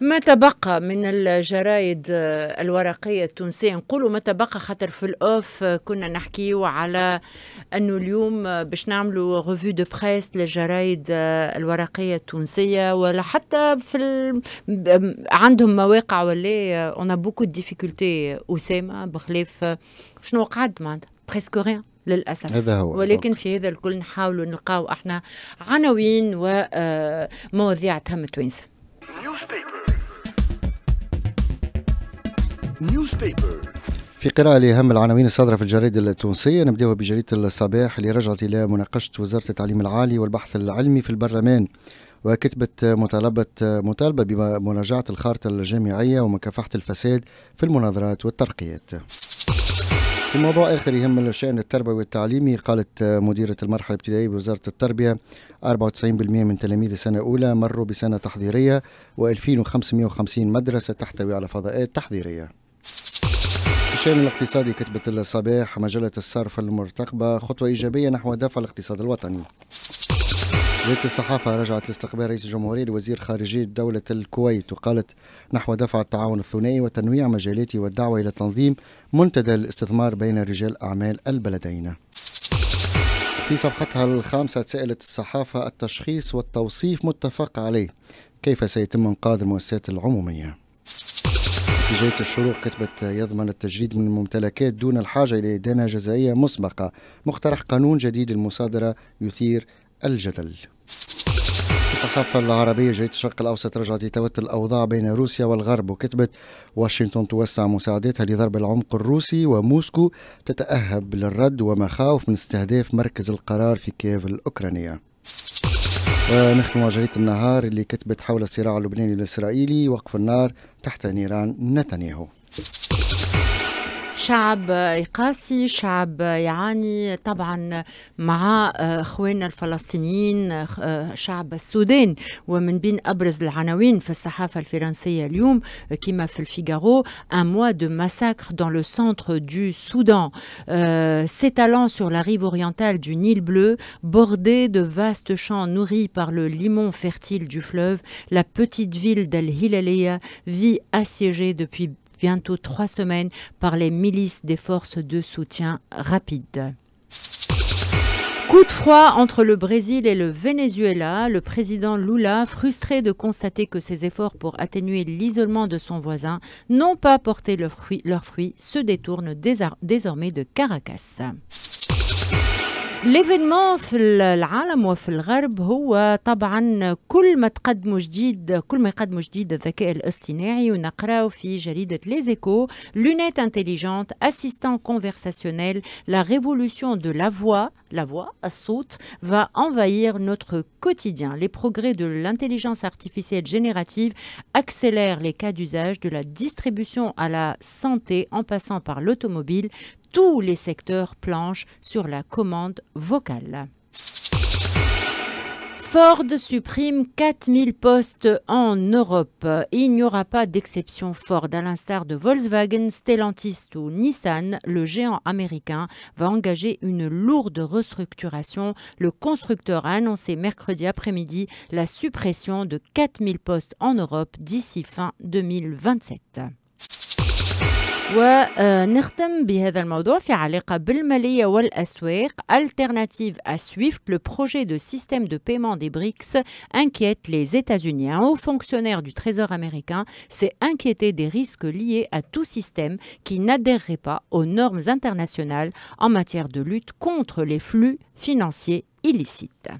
ما تبقى من الجرايد الورقية التونسية نقولوا ما تبقى خاطر في الأوف كنا نحكيو على أنه اليوم باش نعملوا غفو دو بريس للجرايد الورقية التونسية ولا حتى في ال... عندهم مواقع ولا اون بوكو ديفيكولتي أسامة بخلاف شنو قعد معناتها بريسكو ريان للاسف هذا هو ولكن أوك. في هذا الكل نحاولوا نلقاو احنا عناوين ومواضيع آه، تهم التوانسه في قراءة لأهم العناوين الصادرة في الجريدة التونسية نبدأها بجريدة الصباح اللي رجعت إلى مناقشة وزارة التعليم العالي والبحث العلمي في البرلمان وكتبت مطالبة مطالبة بمراجعة الخارطة الجامعية ومكافحة الفساد في المناظرات والترقيات. في موضوع آخر يهم الشأن التربوي والتعليمي قالت مديرة المرحلة الابتدائية بوزارة التربية 94% من تلاميذ السنة الأولى مروا بسنة تحضيرية و2550 مدرسة تحتوي على فضاءات تحضيرية. الشأن الاقتصادي كتبت الصباح مجلة الصرف المرتقبة خطوة إيجابية نحو دفع الاقتصاد الوطني وزارة الصحافة رجعت لاستقبال رئيس الجمهورية لوزير خارجية دولة الكويت وقالت نحو دفع التعاون الثنائي وتنويع مجالاته والدعوة إلى تنظيم منتدى الاستثمار بين رجال أعمال البلدين في صفحتها الخامسة سألت الصحافة التشخيص والتوصيف متفق عليه كيف سيتم إنقاذ المؤسسات العمومية جهة الشروق كتبت يضمن التجريد من الممتلكات دون الحاجة إلى إدانة جزائية مسبقة مقترح قانون جديد للمصادرة يثير الجدل الصحافة العربية جهة الشرق الأوسط رجعت لتوتر الأوضاع بين روسيا والغرب وكتبت واشنطن توسع مساعدتها لضرب العمق الروسي وموسكو تتأهب للرد ومخاوف من استهداف مركز القرار في كييف الأوكرانية نختم جريدة النهار اللي كتبت حول الصراع اللبناني الإسرائيلي وقف النار تحت نيران نتنياهو yaani taban ma يعاني طبعا مع اخواننا الفلسطينيين شعب السودان ومن بين ابرز العناوين في الصحافه الفرنسيه اليوم كما في Figaro, un mois de massacre dans le centre du Soudan euh، s'étalant sur la rive orientale du Nil bleu bordé de vastes champs nourris par le limon fertile du fleuve la petite ville d'Al Hilalea vit assiégée depuis bientôt trois semaines par les milices des forces de soutien rapide. Coup de froid entre le Brésil et le Venezuela. Le président Lula, frustré de constater que ses efforts pour atténuer l'isolement de son voisin n'ont pas porté leurs fruits, leur se détourne désormais de Caracas l'événement de le de la reboue le monde les échos, lunettes intelligentes assistants conversationnels la révolution de la voix la voix à va envahir notre quotidien les progrès de l'intelligence artificielle générative accélèrent les cas d'usage de la distribution à la santé en passant par l'automobile tous les secteurs planchent sur la commande vocale. Ford supprime 4000 postes en Europe. Il n'y aura pas d'exception Ford. À l'instar de Volkswagen, Stellantis ou Nissan, le géant américain va engager une lourde restructuration. Le constructeur a annoncé mercredi après-midi la suppression de 4000 postes en Europe d'ici fin 2027. ونختم بهذا الموضوع في alternative à SWIFT le projet de système de paiement des BRICS inquiète les États-Unis. Un haut fonctionnaire du Trésor américain s'est inquiété des risques liés à tout système qui n'adhérerait pas aux normes internationales en matière de lutte contre les flux financiers illicites.